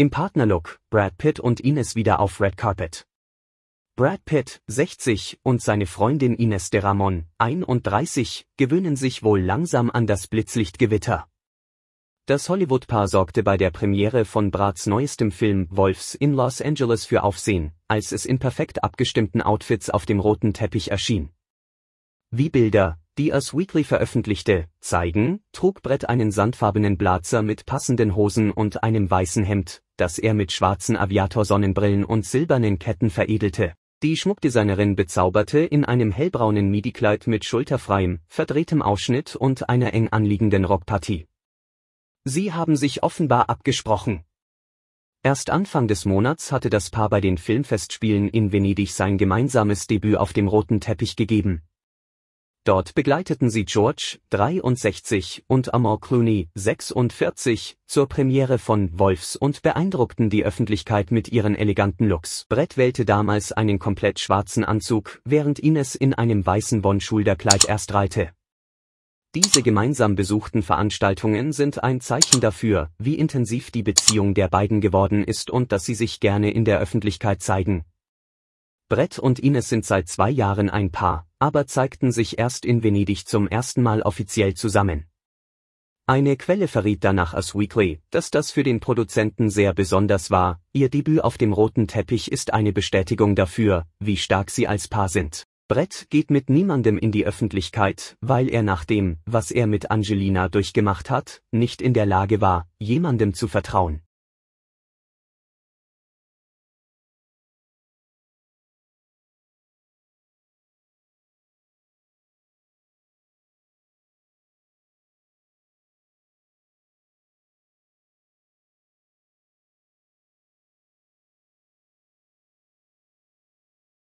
Im Partnerlook, Brad Pitt und Ines wieder auf Red Carpet. Brad Pitt, 60, und seine Freundin Ines de Ramon, 31, gewöhnen sich wohl langsam an das Blitzlichtgewitter. Das Hollywood-Paar sorgte bei der Premiere von Brads neuestem Film Wolfs in Los Angeles für Aufsehen, als es in perfekt abgestimmten Outfits auf dem roten Teppich erschien. Wie Bilder, die Us Weekly veröffentlichte, zeigen, trug Brett einen sandfarbenen Blazer mit passenden Hosen und einem weißen Hemd, das er mit schwarzen Aviator-Sonnenbrillen und silbernen Ketten veredelte. Die Schmuckdesignerin bezauberte in einem hellbraunen Midi-Kleid mit schulterfreiem, verdrehtem Ausschnitt und einer eng anliegenden Rockpartie. Sie haben sich offenbar abgesprochen. Erst Anfang des Monats hatte das Paar bei den Filmfestspielen in Venedig sein gemeinsames Debüt auf dem roten Teppich gegeben. Dort begleiteten sie George, 63, und Amor Clooney, 46, zur Premiere von Wolfs und beeindruckten die Öffentlichkeit mit ihren eleganten Looks. Brett wählte damals einen komplett schwarzen Anzug, während Ines in einem weißen Bondschulterkleid erst reihte. Diese gemeinsam besuchten Veranstaltungen sind ein Zeichen dafür, wie intensiv die Beziehung der beiden geworden ist und dass sie sich gerne in der Öffentlichkeit zeigen, Brett und Ines sind seit zwei Jahren ein Paar, aber zeigten sich erst in Venedig zum ersten Mal offiziell zusammen. Eine Quelle verriet danach Us Weekly, dass das für den Produzenten sehr besonders war, ihr Debüt auf dem roten Teppich ist eine Bestätigung dafür, wie stark sie als Paar sind. Brett geht mit niemandem in die Öffentlichkeit, weil er nach dem, was er mit Angelina durchgemacht hat, nicht in der Lage war, jemandem zu vertrauen.